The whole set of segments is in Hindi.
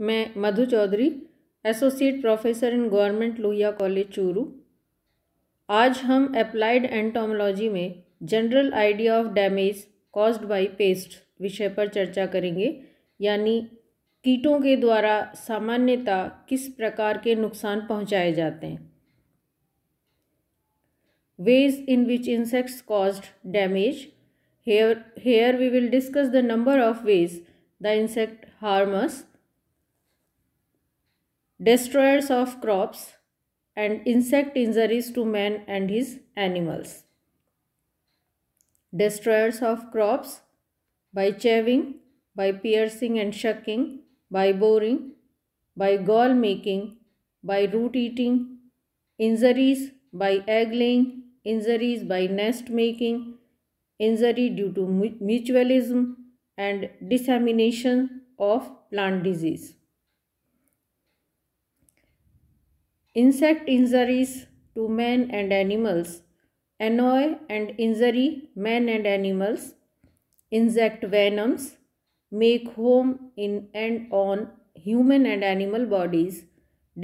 मैं Madhu Chaudhary associate professor in government Lohia college Churu आज हम अप्लाइड एंटोमोलॉजी में general idea of damage caused by pest विषय पर चर्चा करेंगे यानी कीटों के द्वारा सामान्यतः किस प्रकार के नुकसान पहुंचाए जाते हैं ways in which insects caused damage here here we will discuss the number of ways the insect harms destroyers of crops, and insect injuries to man and his animals. Destroyers of crops by chewing, by piercing and shucking, by boring, by gall making, by root eating, injuries by egg laying, injuries by nest making, injury due to mutualism, and dissemination of plant disease. Insect injuries to men and animals annoy and injury men and animals. Insect venoms make home in and on human and animal bodies,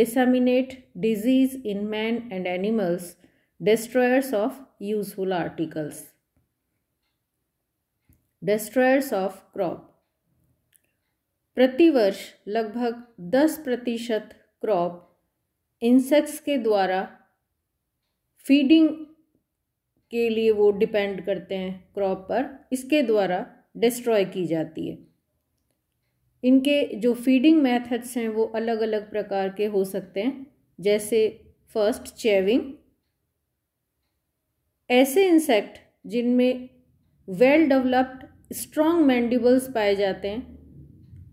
disseminate disease in man and animals, destroyers of useful articles. Destroyers of crop प्रतिवर्ष लगभग 10 प्रतिशत क्रॉप इंसेक्ट्स के द्वारा फीडिंग के लिए वो डिपेंड करते हैं क्रॉप पर इसके द्वारा डिस्ट्रॉय की जाती है इनके जो फीडिंग मेथड्स हैं वो अलग अलग प्रकार के हो सकते हैं जैसे फर्स्ट चेविंग ऐसे इंसेक्ट जिनमें वेल डेवलप्ड स्ट्रॉन्ग मैंडिबल्स पाए जाते हैं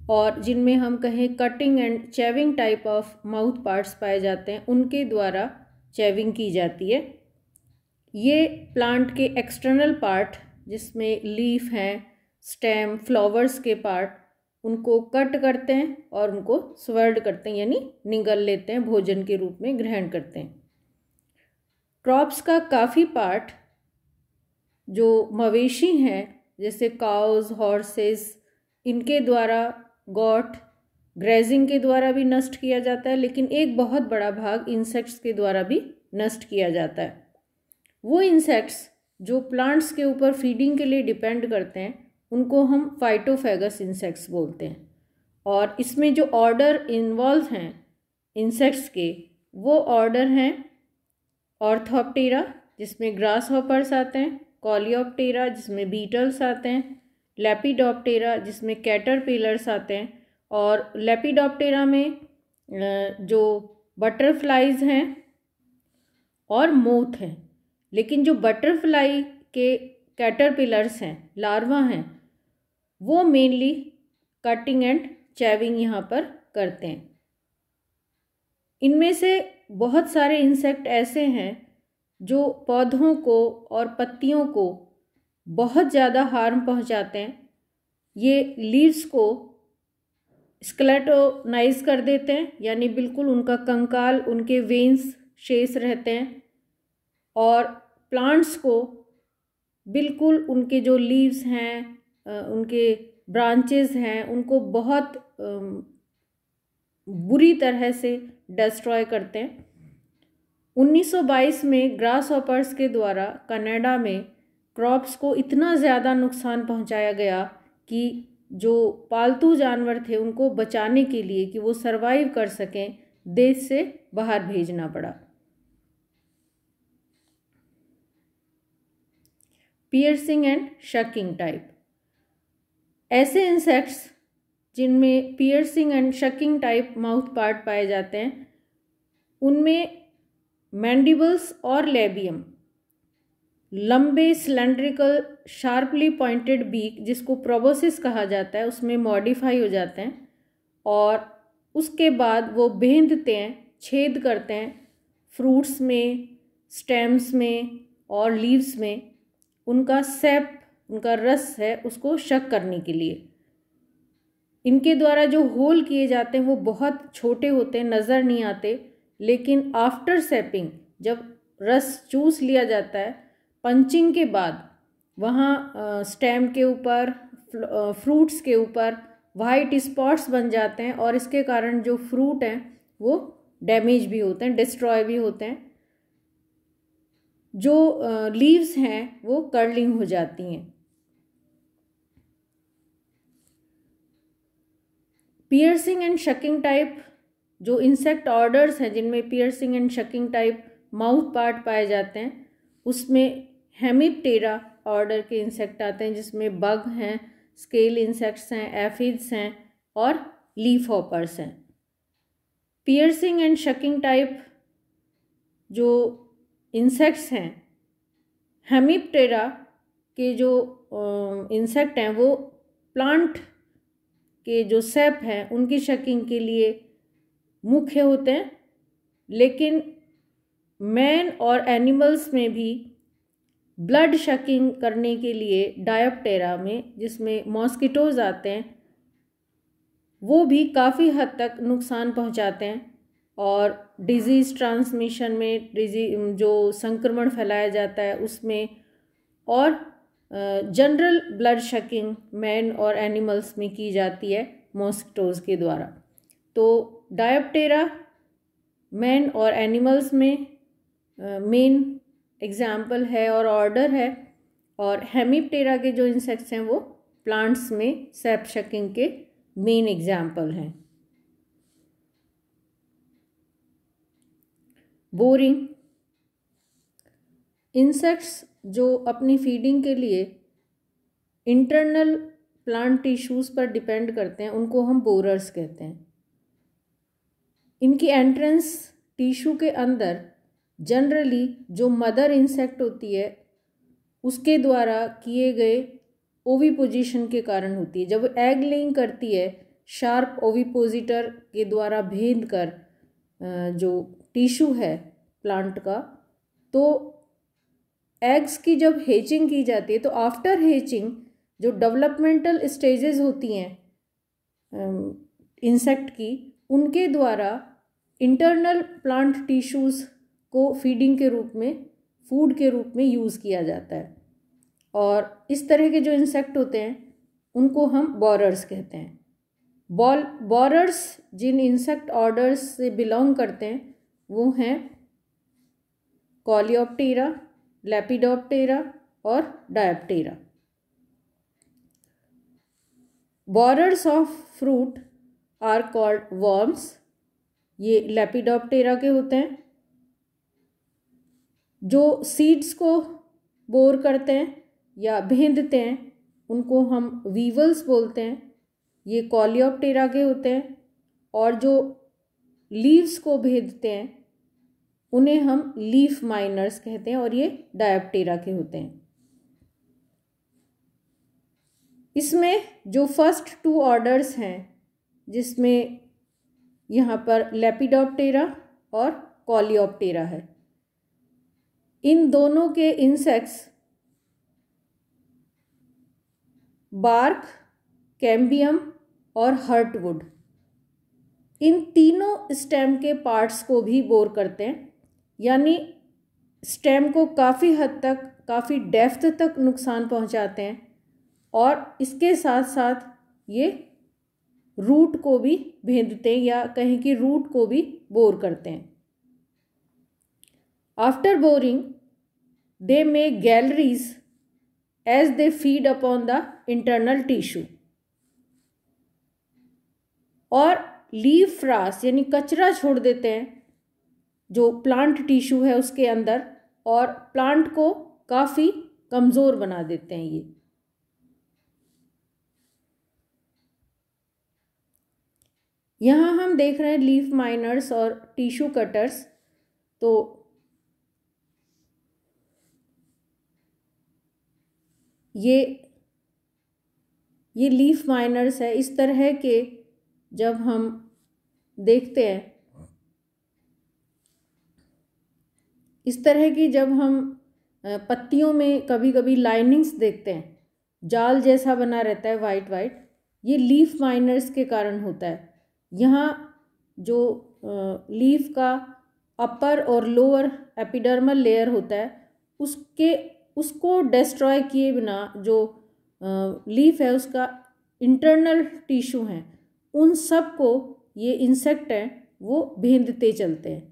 और जिनमें हम कहें cutting and chewing type of mouth parts पाए जाते हैं उनके द्वारा चैविंग की जाती है ये प्लांट के एक्सटर्नल पार्ट जिसमें लीफ हैं स्टेम फ्लावर्स के पार्ट उनको कट करते हैं और उनको स्वर्ड करते हैं यानी निगल लेते हैं भोजन के रूप में ग्रहण करते हैं क्रॉप्स का काफ़ी पार्ट जो मवेशी हैं जैसे काउज हॉर्सेस इनके द्वारा गॉट ग्रेजिंग के द्वारा भी नष्ट किया जाता है लेकिन एक बहुत बड़ा भाग इंसेक्ट्स के द्वारा भी नष्ट किया जाता है वो इंसेक्ट्स जो प्लांट्स के ऊपर फीडिंग के लिए डिपेंड करते हैं उनको हम फाइटोफेगस इंसेक्ट्स बोलते हैं और इसमें जो ऑर्डर इन्वॉल्व हैं इंसेक्ट्स के वो ऑर्डर हैं ऑर्थोप्टेरा जिसमें ग्रास हॉपर्स आते हैं कॉलियोप्टेरा जिसमें बीटल्स आते हैं लेपिडॉप्टेरा जिसमें कैटरपिलर्स आते हैं और लेपीडॉप्टेरा में जो बटरफ्लाइज हैं और मोथ हैं लेकिन जो बटरफ्लाई के कैटरपिलर्स हैं लार्वा हैं वो मेनली कटिंग एंड चैविंग यहाँ पर करते हैं इनमें से बहुत सारे इंसेक्ट ऐसे हैं जो पौधों को और पत्तियों को बहुत ज़्यादा हार्म पहुंचाते हैं ये लीव्स को स्कलेटोनाइज कर देते हैं यानी बिल्कुल उनका कंकाल उनके वेन्स शेष रहते हैं और प्लांट्स को बिल्कुल उनके जो लीव्स हैं उनके ब्रांचेस हैं उनको बहुत बुरी तरह से डिस्ट्रॉय करते हैं 1922 में ग्रास ऑपर्स के द्वारा कनाडा में क्रॉप्स को इतना ज़्यादा नुकसान पहुंचाया गया कि जो पालतू जानवर थे उनको बचाने के लिए कि वो सरवाइव कर सकें देश से बाहर भेजना पड़ा पियर्सिंग एंड शकिंग टाइप ऐसे इंसेक्ट्स जिनमें piercing and sucking type mouth part पाए जाते हैं उनमें मैंडिबल्स और लेबियम लंबे सिलेंड्रिकल शार्पली पॉइंटेड बीक जिसको प्रोबोसिस कहा जाता है उसमें मॉडिफाई हो जाते हैं और उसके बाद वो बेंदते हैं छेद करते हैं फ्रूट्स में स्टेम्स में और लीव्स में उनका सेप उनका रस है उसको शक करने के लिए इनके द्वारा जो होल किए जाते हैं वो बहुत छोटे होते हैं नज़र नहीं आते लेकिन आफ्टर सेपिंग जब रस चूस लिया जाता है पंचिंग के बाद वहाँ स्टेम के ऊपर फ्रूट्स के ऊपर वाइट स्पॉट्स बन जाते हैं और इसके कारण जो फ्रूट हैं वो डैमेज भी होते हैं डिस्ट्रॉय भी होते हैं जो लीव्स हैं वो कर्लिंग हो जाती हैं पियर्सिंग एंड शकिंग टाइप जो इंसेक्ट ऑर्डर्स हैं जिनमें piercing and sucking type mouth part पाए जाते हैं उसमें हेमिप्टेरा ऑर्डर के इंसेक्ट आते हैं जिसमें बग हैं स्केल इंसेक्ट्स हैं एफिड्स हैं और लीफ हॉपर्स हैं पियर्सिंग एंड शकिंग टाइप जो इंसेक्ट्स हैं हेमिप्टेरा के जो इंसेक्ट हैं वो प्लांट के जो सेप हैं उनकी शकिंग के लिए मुख्य होते हैं लेकिन मैन और एनिमल्स में भी ब्लड शकिंग करने के लिए डायप्टेरा में जिसमें मॉस्किटोज़ आते हैं वो भी काफ़ी हद तक नुकसान पहुंचाते हैं और डिजीज़ ट्रांसमिशन में डिजी जो संक्रमण फैलाया जाता है उसमें और जनरल ब्लड शकिंग मैन और एनिमल्स में की जाती है मॉस्किटोज़ के द्वारा तो डायप्टेरा मैन और एनिमल्स में मेन एग्ज़ाम्पल है और ऑर्डर है और हेमीप्टेरा के जो इंसेक्ट्स हैं वो प्लांट्स में सैप शकिंग के मेन एग्ज़ाम्पल हैं बोरिंग इंसेक्ट्स जो अपनी फीडिंग के लिए इंटरनल प्लांट टिश्यूज़ पर डिपेंड करते हैं उनको हम बोरर्स कहते हैं इनकी एंट्रेंस टिश्यू के अंदर जनरली जो मदर इंसेक्ट होती है उसके द्वारा किए गए ओवी पोजिशन के कारण होती है जब एग लेइंग करती है शार्प ओविपोजिटर के द्वारा भेद कर जो टिश्यू है प्लांट का तो एग्स की जब हेचिंग की जाती है तो आफ्टर हेचिंग जो डेवलपमेंटल स्टेजेस होती हैं इंसेक्ट की उनके द्वारा इंटरनल प्लांट टिश्यूज़ को फीडिंग के रूप में फूड के रूप में यूज़ किया जाता है और इस तरह के जो इंसेक्ट होते हैं उनको हम बॉरर्स कहते हैं बॉल बॉरर्स जिन इंसेक्ट ऑर्डर्स से बिलोंग करते हैं वो हैं कॉलियोप्टेरा लेपिडोप्टेरा और diptera borers of fruit are called worms ये लेपिडोप्टेरा के होते हैं जो सीड्स को बोर करते हैं या भेंदते हैं उनको हम वीवल्स बोलते हैं ये कॉलियोप्टेरा के होते हैं और जो लीव्स को भेदते हैं उन्हें हम लीफ माइनर्स कहते हैं और ये डायप्टेरा के होते हैं इसमें जो फर्स्ट टू ऑर्डर्स हैं जिसमें यहाँ पर लेपिडोप्टेरा और कॉलियोप्टेरा है इन दोनों के इंसेक्ट्स बार्क कैम्बियम और हर्टवुड इन तीनों स्टेम के पार्ट्स को भी बोर करते हैं यानी स्टेम को काफ़ी हद तक काफ़ी डेफ्थ तक नुकसान पहुंचाते हैं और इसके साथ साथ ये रूट को भी भेदते हैं या कहीं कि रूट को भी बोर करते हैं After boring, they make galleries as they feed upon the internal tissue. और लीव फ्रास यानी कचरा छोड़ देते हैं जो प्लांट टिश्यू है उसके अंदर और प्लांट को काफ़ी कमज़ोर बना देते हैं ये यहाँ हम देख रहे हैं लीफ माइनर्स और टिश्यू कटर्स तो ये ये लीफ माइनर्स है इस तरह के जब हम देखते हैं इस तरह की जब हम पत्तियों में कभी कभी लाइनिंग्स देखते हैं जाल जैसा बना रहता है वाइट वाइट ये लीफ माइनर्स के कारण होता है यहाँ जो लीफ का अपर और लोअर एपिडर्मल लेयर होता है उसके उसको डिस्ट्रॉय किए बिना जो लीफ है उसका इंटरनल टिश्यू हैं उन सब को ये इंसेक्ट हैं वो भेंदते चलते हैं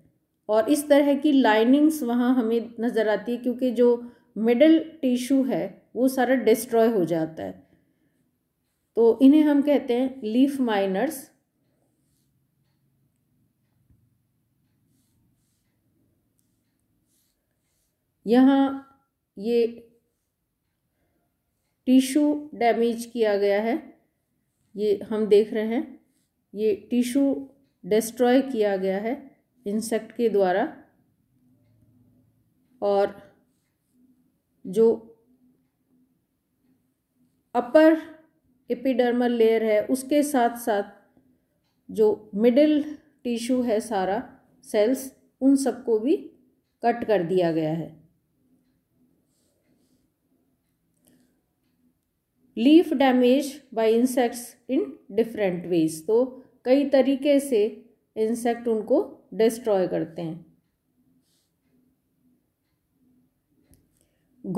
और इस तरह की लाइनिंग्स वहाँ हमें नज़र आती है क्योंकि जो मिडल टिश्यू है वो सारा डिस्ट्रॉय हो जाता है तो इन्हें हम कहते हैं लीफ माइनर्स यहाँ ये टिशू डैमेज किया गया है ये हम देख रहे हैं ये टिशू डिस्ट्रॉय किया गया है इंसेक्ट के द्वारा और जो अपर एपिडर्मल लेयर है उसके साथ साथ जो मिडिल टिश्यू है सारा सेल्स उन सबको भी कट कर दिया गया है leaf damage by insects in different ways तो कई तरीके से इंसेक्ट उनको डिस्ट्रॉय करते हैं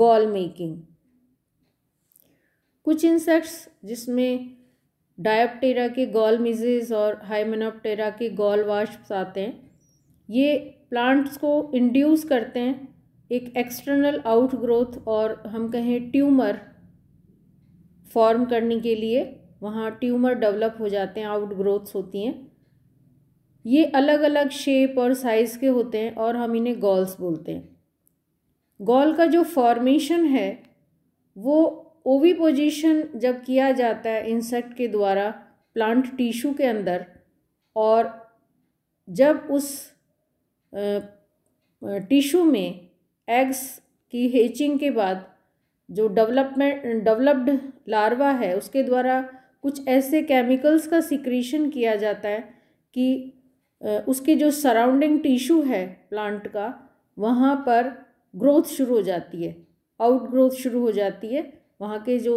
गॉल मेकिंग कुछ इंसेक्ट्स जिसमें डायप्टेरा के गॉल मिजेज और हाइमेनोप्टेरा के गॉल वाश्स आते हैं ये प्लांट्स को इंड्यूस करते हैं एक एक्सटर्नल आउट ग्रोथ और हम कहें ट्यूमर फॉर्म करने के लिए वहाँ ट्यूमर डेवलप हो जाते हैं आउट ग्रोथ्स होती हैं ये अलग अलग शेप और साइज़ के होते हैं और हम इन्हें गॉल्स बोलते हैं गॉल का जो फॉर्मेशन है वो ओवी पोजीशन जब किया जाता है इंसेक्ट के द्वारा प्लांट टिश्यू के अंदर और जब उस टिश्यू में एग्स की हेचिंग के बाद जो डेवलपमेंट डेवलप्ड लार्वा है उसके द्वारा कुछ ऐसे केमिकल्स का सिक्रीशन किया जाता है कि उसके जो सराउंडिंग टिश्यू है प्लांट का वहाँ पर ग्रोथ शुरू हो जाती है आउट ग्रोथ शुरू हो जाती है वहाँ के जो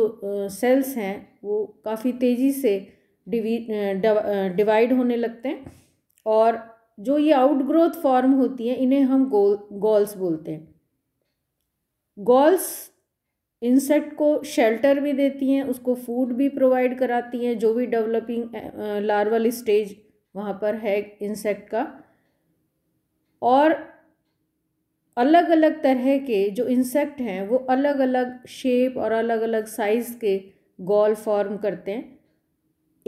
सेल्स हैं वो काफ़ी तेज़ी से डिवी डिवाइड होने लगते हैं और जो ये आउट ग्रोथ फॉर्म होती है इन्हें हम गोल गॉल्स बोलते हैं गॉल्स इंसेक्ट को शेल्टर भी देती हैं उसको फूड भी प्रोवाइड कराती हैं जो भी डेवलपिंग लार्वल स्टेज वहाँ पर है इंसेक्ट का और अलग अलग तरह के जो इंसेक्ट हैं वो अलग अलग शेप और अलग अलग साइज़ के गोल फॉर्म करते हैं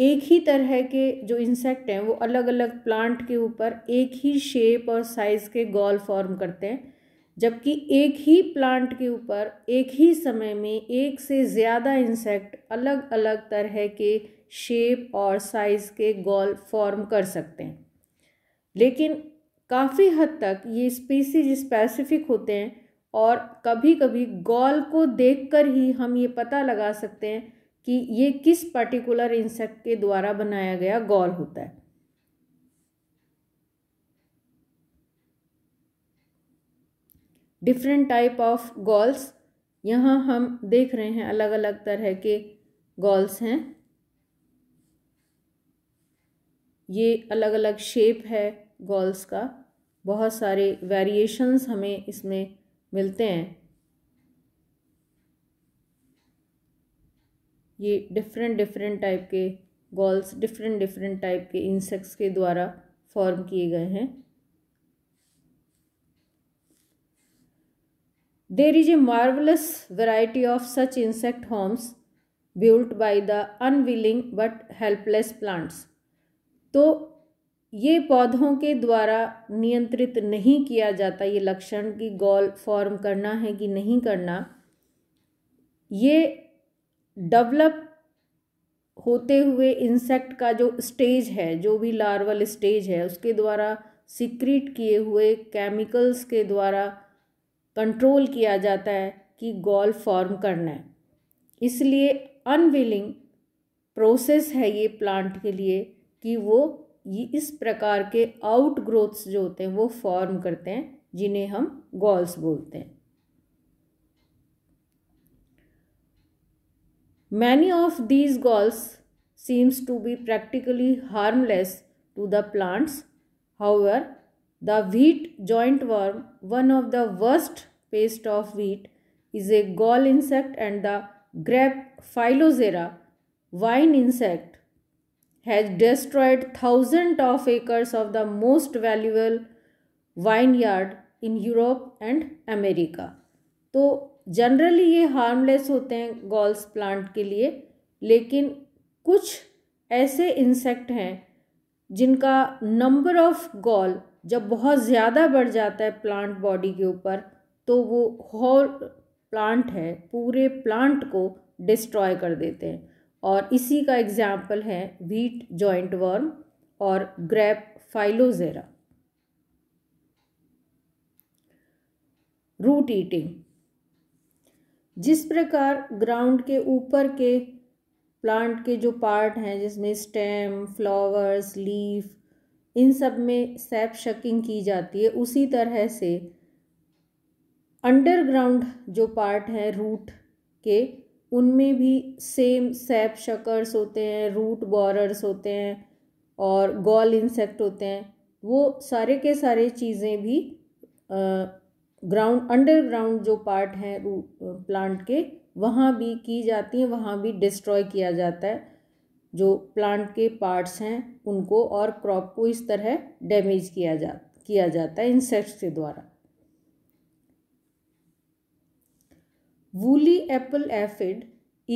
एक ही तरह के जो इंसेक्ट हैं वो अलग अलग प्लांट के ऊपर एक ही शेप और साइज़ के गोल फॉर्म करते हैं जबकि एक ही प्लांट के ऊपर एक ही समय में एक से ज़्यादा इंसेक्ट अलग अलग तरह के शेप और साइज़ के गोल फॉर्म कर सकते हैं लेकिन काफ़ी हद तक ये स्पीसीज स्पेसिफिक होते हैं और कभी कभी गोल को देखकर ही हम ये पता लगा सकते हैं कि ये किस पर्टिकुलर इंसेक्ट के द्वारा बनाया गया गोल होता है डिफरेंट टाइप ऑफ गॉल्स यहाँ हम देख रहे हैं अलग अलग तरह के गॉल्स हैं ये अलग अलग शेप है गॉल्स का बहुत सारे वेरिएशंस हमें इसमें मिलते हैं ये डिफरेंट डिफरेंट टाइप के गॉल्स डिफरेंट डिफरेंट टाइप के इंसेक्ट्स के द्वारा फॉर्म किए गए हैं There is a marvelous variety of such insect homes built by the unwilling but helpless plants. तो ये पौधों के द्वारा नियंत्रित नहीं किया जाता ये लक्षण कि गोल फॉर्म करना है कि नहीं करना ये डेवलप होते हुए इंसेक्ट का जो स्टेज है जो भी लार्वल स्टेज है उसके द्वारा सिक्रीट किए हुए केमिकल्स के द्वारा कंट्रोल किया जाता है कि गोल फॉर्म करना है इसलिए अनविलिंग प्रोसेस है ये प्लांट के लिए कि वो ये इस प्रकार के आउट ग्रोथ्स जो होते हैं वो फॉर्म करते हैं जिन्हें हम गॉल्स बोलते हैं many of these galls seems to be practically harmless to the plants However, the wheat joint worm one of the worst pest of wheat is a gall insect and the grape phylloxera vine insect has destroyed thousand of acres of the most वैल्यूएल vineyard in Europe and America तो जनरली ये हार्मलेस होते हैं गॉल्स प्लांट के लिए लेकिन कुछ ऐसे इंसेक्ट हैं जिनका नंबर ऑफ गॉल जब बहुत ज़्यादा बढ़ जाता है प्लांट बॉडी के ऊपर तो वो हॉल प्लांट है पूरे प्लांट को डिस्ट्रॉय कर देते हैं और इसी का एग्जाम्पल है व्हीट जॉइंट वर्म और ग्रैप फाइलोजेरा रूट ईटिंग जिस प्रकार ग्राउंड के ऊपर के प्लांट के जो पार्ट हैं जिसमें स्टेम फ्लावर्स लीफ इन सब में सैप शकिंग की जाती है उसी तरह से अंडरग्राउंड जो पार्ट हैं रूट के उनमें भी सेम सैप शकर्स होते हैं रूट बॉरर्स होते हैं और गॉल इंसेक्ट होते हैं वो सारे के सारे चीज़ें भी ग्राउंड अंडरग्राउंड जो पार्ट हैं प्लांट के वहाँ भी की जाती हैं वहाँ भी डिस्ट्रॉय किया जाता है जो प्लांट के पार्ट्स हैं उनको और क्रॉप को इस तरह डैमेज किया जा किया जाता है इंसेक्ट्स के द्वारा woolly apple aphid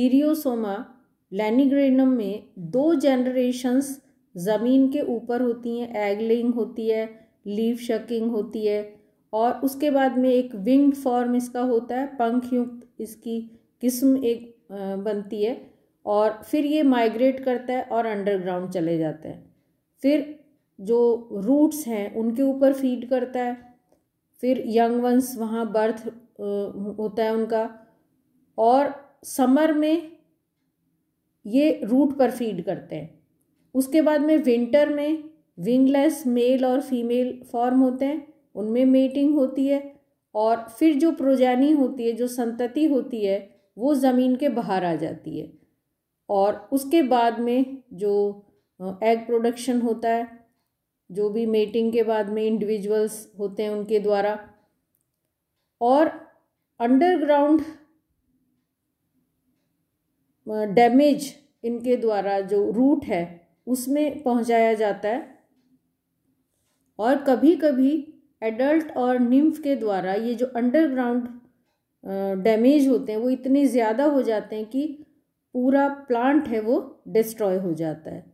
eriosoma lanigerum में दो जनरेशंस ज़मीन के ऊपर होती हैं एगलिंग होती है लीव शकिंग होती है और उसके बाद में एक विंग फॉर्म इसका होता है पंख युक्त इसकी किस्म एक बनती है और फिर ये माइग्रेट करता है और अंडरग्राउंड चले जाते हैं फिर जो रूट्स हैं उनके ऊपर फीड करता है फिर यंग वंस वहाँ बर्थ होता है उनका और समर में ये रूट पर फीड करते हैं उसके बाद में विंटर में विंगलेस मेल और फीमेल फॉर्म होते हैं उनमें मेटिंग होती है और फिर जो प्रोजैनी होती है जो संतति होती है वो ज़मीन के बाहर आ जाती है और उसके बाद में जो एग प्रोडक्शन होता है जो भी मेटिंग के बाद में इंडिविजुअल्स होते हैं उनके द्वारा और अंडरग्राउंड डैमेज इनके द्वारा जो रूट है उसमें पहुंचाया जाता है और कभी कभी एडल्ट और निम्फ के द्वारा ये जो अंडरग्राउंड डैमेज होते हैं वो इतने ज़्यादा हो जाते हैं कि पूरा प्लांट है वो डिस्ट्रॉय हो जाता है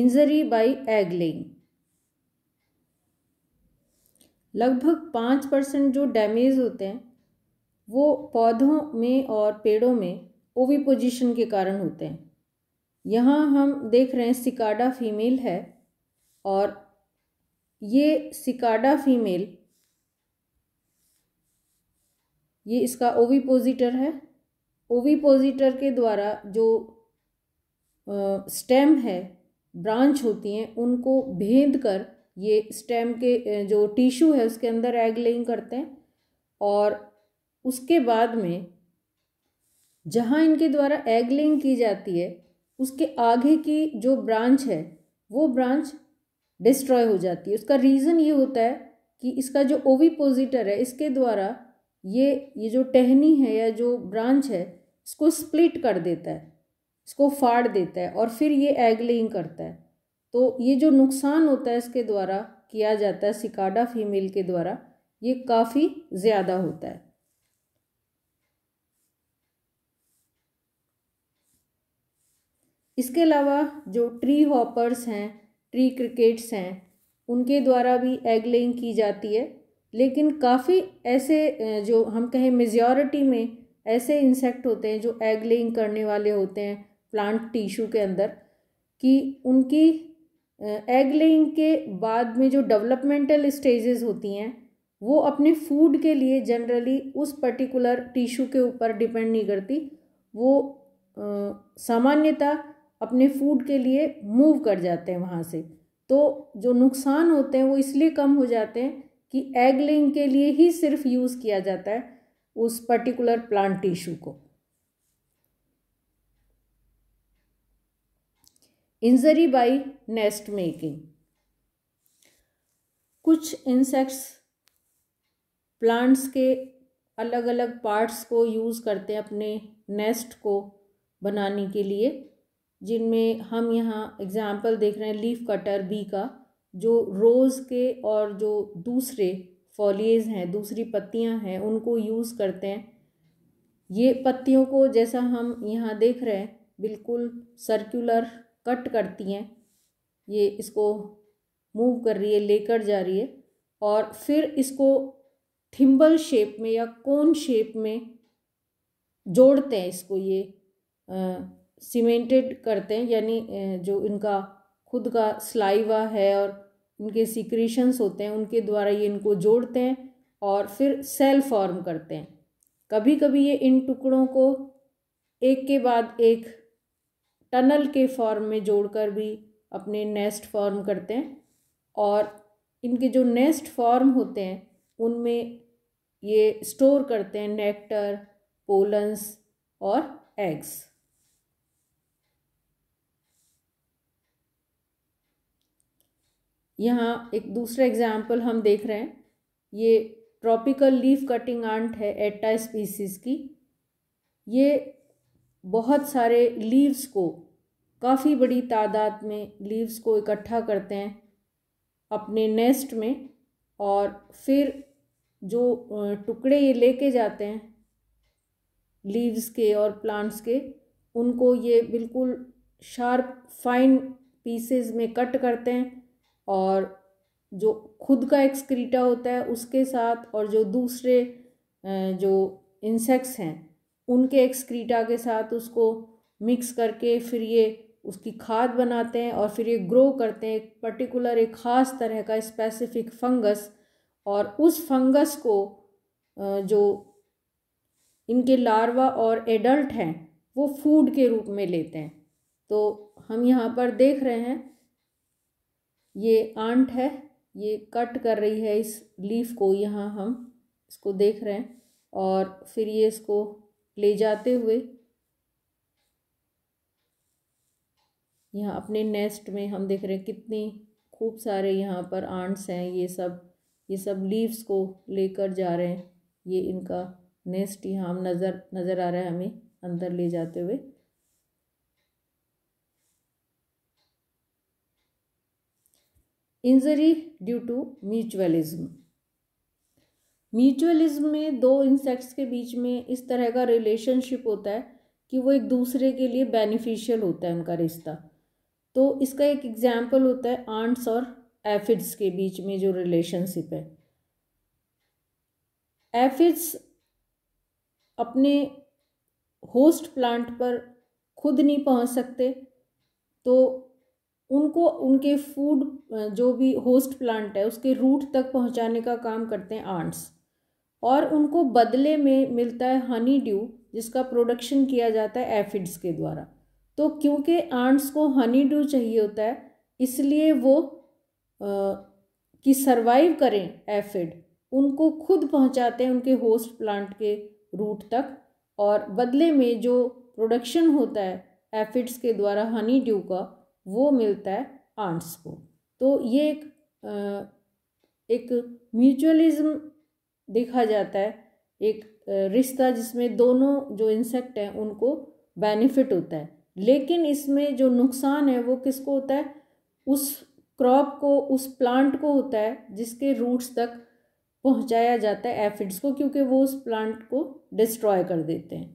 इंजरी बाय एग लगभग पाँच परसेंट जो डैमेज होते हैं वो पौधों में और पेड़ों में ओवी पोजिशन के कारण होते हैं यहाँ हम देख रहे हैं सिकाडा फीमेल है और ये सिकाडा फीमेल ये इसका ओविपोजिटर है ओविपोजिटर के द्वारा जो स्टेम है ब्रांच होती हैं उनको भेद कर ये स्टेम के जो टिश्यू है उसके अंदर एग लेइंग करते हैं और उसके बाद में जहाँ इनके द्वारा एग लेइंग की जाती है उसके आगे की जो ब्रांच है वो ब्रांच डिस्ट्रॉय हो जाती है उसका रीज़न ये होता है कि इसका जो ओविपोजिटर है इसके द्वारा ये ये जो टहनी है या जो ब्रांच है इसको स्प्लिट कर देता है इसको फाड़ देता है और फिर ये एग लेइंग करता है तो ये जो नुकसान होता है इसके द्वारा किया जाता है सिकाडा फीमेल के द्वारा ये काफ़ी ज़्यादा होता है इसके अलावा जो ट्री हॉपर्स हैं ट्री क्रिकेट्स हैं उनके द्वारा भी एग लेइंग की जाती है लेकिन काफ़ी ऐसे जो हम कहें मेजॉरिटी में ऐसे इंसेक्ट होते हैं जो एग लेइंग करने वाले होते हैं प्लांट टिश्यू के अंदर कि उनकी एग लेइंग के बाद में जो डेवलपमेंटल स्टेजेस होती हैं वो अपने फूड के लिए जनरली उस पर्टिकुलर टिश्यू के ऊपर डिपेंड नहीं करती वो सामान्यतः अपने फूड के लिए मूव कर जाते हैं वहाँ से तो जो नुकसान होते हैं वो इसलिए कम हो जाते हैं कि एग लेइंग के लिए ही सिर्फ यूज़ किया जाता है उस पर्टिकुलर प्लांट टिश्यू को इंजरी बाय नेस्ट मेकिंग कुछ इंसेक्ट्स प्लांट्स के अलग अलग पार्ट्स को यूज़ करते हैं अपने नेस्ट को बनाने के लिए जिनमें हम यहाँ एग्जाम्पल देख रहे हैं लीफ कटर बी का जो रोज़ के और जो दूसरे फॉलीज हैं दूसरी पत्तियां हैं उनको यूज़ करते हैं ये पत्तियों को जैसा हम यहाँ देख रहे हैं बिल्कुल सर्कुलर कट करती हैं ये इसको मूव कर रही है लेकर जा रही है और फिर इसको थिम्बल शेप में या कोन शेप में जोड़ते हैं इसको ये सीमेंटेड करते हैं यानी जो इनका खुद का स्लाइवा है और इनके सीक्रेशंस होते हैं उनके द्वारा ये इनको जोड़ते हैं और फिर सेल फॉर्म करते हैं कभी कभी ये इन टुकड़ों को एक के बाद एक टनल के फॉर्म में जोड़कर भी अपने नेस्ट फॉर्म करते हैं और इनके जो नेस्ट फॉर्म होते हैं उनमें ये स्टोर करते हैं नेक्टर पोलन्स और एग्स यहाँ एक दूसरा एग्जाम्पल हम देख रहे हैं ये ट्रॉपिकल लीफ कटिंग आंट है एट्टा स्पीसीज़ की ये बहुत सारे लीव्स को काफ़ी बड़ी तादाद में लीव्स को इकट्ठा करते हैं अपने नेस्ट में और फिर जो टुकड़े ये लेके जाते हैं लीव्स के और प्लांट्स के उनको ये बिल्कुल शार्प फाइन पीसेस में कट करते हैं और जो खुद का एक्सक्रीटा होता है उसके साथ और जो दूसरे जो इंसेक्ट्स हैं उनके एक्सक्रीटा के साथ उसको मिक्स करके फिर ये उसकी खाद बनाते हैं और फिर ये ग्रो करते हैं एक पर्टिकुलर एक ख़ास तरह का स्पेसिफिक फंगस और उस फंगस को जो इनके लार्वा और एडल्ट हैं वो फूड के रूप में लेते हैं तो हम यहाँ पर देख रहे हैं ये आंट है ये कट कर रही है इस लीफ को यहाँ हम इसको देख रहे हैं और फिर ये इसको ले जाते हुए यहाँ अपने नेस्ट में हम देख रहे हैं कितने खूब सारे यहाँ पर आंट्स हैं ये सब ये सब लीव्स को लेकर जा रहे हैं ये इनका नेस्ट यहाँ हम नज़र नज़र आ रहा है हमें अंदर ले जाते हुए injury due to mutualism mutualism में दो इंसेक्ट्स के बीच में इस तरह का रिलेशनशिप होता है कि वो एक दूसरे के लिए बेनिफिशियल होता है उनका रिश्ता तो इसका एक एग्जाम्पल होता है आंट्स और एफिड्स के बीच में जो रिलेशनशिप है एफिड्स अपने होस्ट प्लांट पर खुद नहीं पहुंच सकते तो उनको उनके फूड जो भी होस्ट प्लांट है उसके रूट तक पहुंचाने का काम करते हैं आंट्स और उनको बदले में मिलता है हनी ड्यू जिसका प्रोडक्शन किया जाता है एफिड्स के द्वारा तो क्योंकि आंट्स को हनी ड्यू चाहिए होता है इसलिए वो कि सरवाइव करें एफिड उनको खुद पहुंचाते हैं उनके होस्ट प्लांट के रूट तक और बदले में जो प्रोडक्शन होता है एफिड्स के द्वारा हनी ड्यू का वो मिलता है आंट्स को तो ये एक एक म्यूचुअलिज्म देखा जाता है एक रिश्ता जिसमें दोनों जो इंसेक्ट हैं उनको बेनिफिट होता है लेकिन इसमें जो नुकसान है वो किसको होता है उस क्रॉप को उस प्लांट को होता है जिसके रूट्स तक पहुंचाया जाता है एफिड्स को क्योंकि वो उस प्लांट को डिस्ट्रॉय कर देते हैं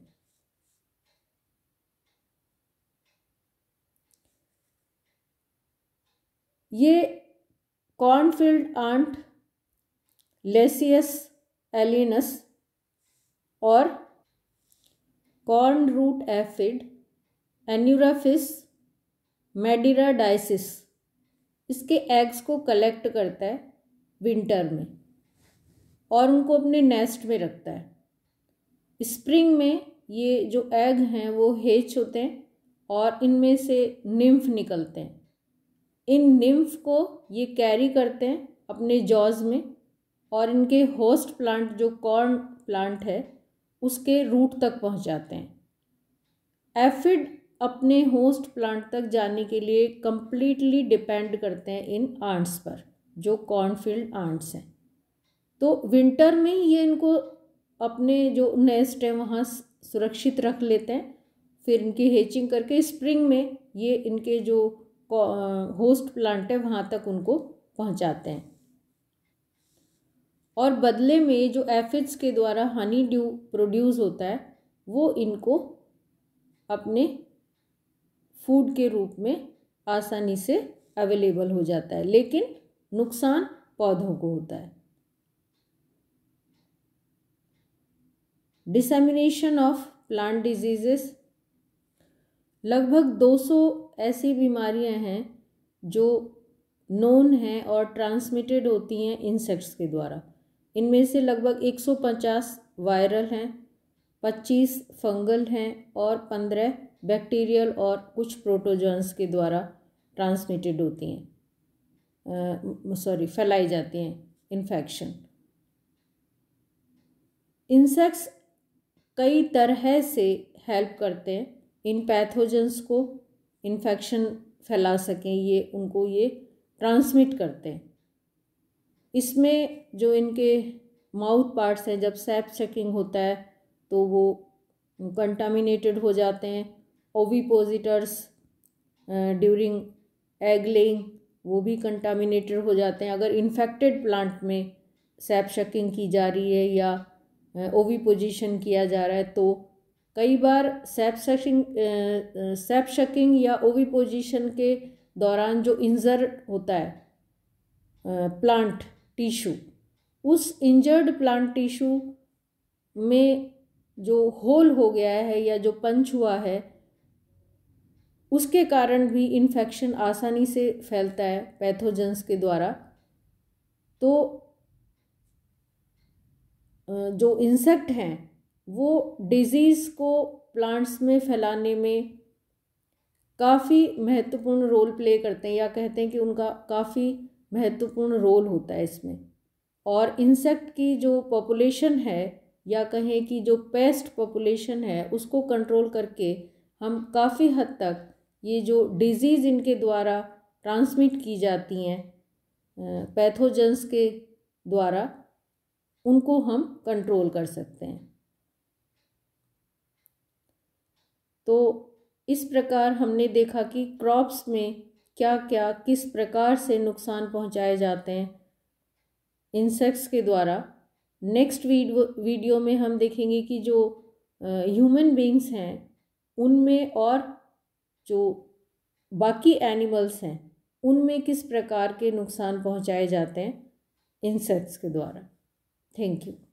ये कॉर्नफील्ड आंट लेसियस एलिनस और corn root aphid anuraphis maidiradicis इसके एग्स को कलेक्ट करता है विंटर में और उनको अपने नेस्ट में रखता है स्प्रिंग में ये जो एग हैं वो हेच होते हैं और इनमें से निम्फ निकलते हैं इन निम्फ को ये कैरी करते हैं अपने जॉज में और इनके होस्ट प्लांट जो कॉर्न प्लांट है उसके रूट तक पहुंचाते हैं एफिड अपने होस्ट प्लांट तक जाने के लिए कम्प्लीटली डिपेंड करते हैं इन आंट्स पर जो कॉर्नफील्ड आंट्स हैं तो विंटर में ये इनको अपने जो नेस्ट हैं वहाँ सुरक्षित रख लेते हैं फिर इनकी हेचिंग करके स्प्रिंग में ये इनके जो होस्ट प्लांट है वहाँ तक उनको पहुँचाते हैं और बदले में जो एफिड्स के द्वारा हनी ड्यू प्रोड्यूस होता है वो इनको अपने फूड के रूप में आसानी से अवेलेबल हो जाता है लेकिन नुकसान पौधों को होता है डिसमिनेशन ऑफ प्लांट डिजीजेस लगभग 200 ऐसी बीमारियां हैं जो नोन हैं और ट्रांसमिटेड होती हैं इंसेक्ट्स के द्वारा इनमें से लगभग 150 वायरल हैं 25 फंगल हैं और 15 बैक्टीरियल और कुछ प्रोटोजन्स के द्वारा ट्रांसमिटेड होती हैं सॉरी फैलाई जाती हैं इन्फेक्शन इंसेक्ट्स कई तरह से हेल्प करते हैं इन पैथोजेंस को इन्फेक्शन फैला सकें ये उनको ये ट्रांसमिट करते हैं इसमें जो इनके माउथ पार्ट्स हैं जब सैप चेकिंग होता है तो वो कंटामिनेटेड हो जाते हैं ओविपोजिटर्स ड्यूरिंग एग लेइंग वो भी कंटामिनेटेड हो जाते हैं अगर इन्फेक्टेड प्लांट में सैप शकिंग की जा रही है या ओवी पोजिशन किया जा रहा है तो कई बार सेप सेशिंग सेप शकिंग या ओवी पोजिशन के दौरान जो इंजर होता है प्लांट टिश्यू उस इंजर्ड प्लांट टिश्यू में जो होल हो गया है या जो पंच हुआ है उसके कारण भी इन्फेक्शन आसानी से फैलता है पैथोजेंस के द्वारा तो जो इंसेक्ट हैं वो डिजीज़ को प्लांट्स में फैलाने में काफ़ी महत्वपूर्ण रोल प्ले करते हैं या कहते हैं कि उनका काफ़ी महत्वपूर्ण रोल होता है इसमें और इंसेक्ट की जो पॉपुलेशन है या कहें कि जो पेस्ट पॉपुलेशन है उसको कंट्रोल करके हम काफ़ी हद तक ये जो डिजीज़ इनके द्वारा ट्रांसमिट की जाती हैं पैथोजेंस के द्वारा उनको हम कंट्रोल कर सकते हैं तो इस प्रकार हमने देखा कि क्रॉप्स में क्या क्या किस प्रकार से नुकसान पहुंचाए जाते हैं इंसेक्ट्स के द्वारा नेक्स्ट वीडियो में हम देखेंगे कि जो ह्यूमन बींग्स हैं उनमें और जो बाकी एनिमल्स हैं उनमें किस प्रकार के नुकसान पहुंचाए जाते हैं इंसेक्ट्स के द्वारा थैंक यू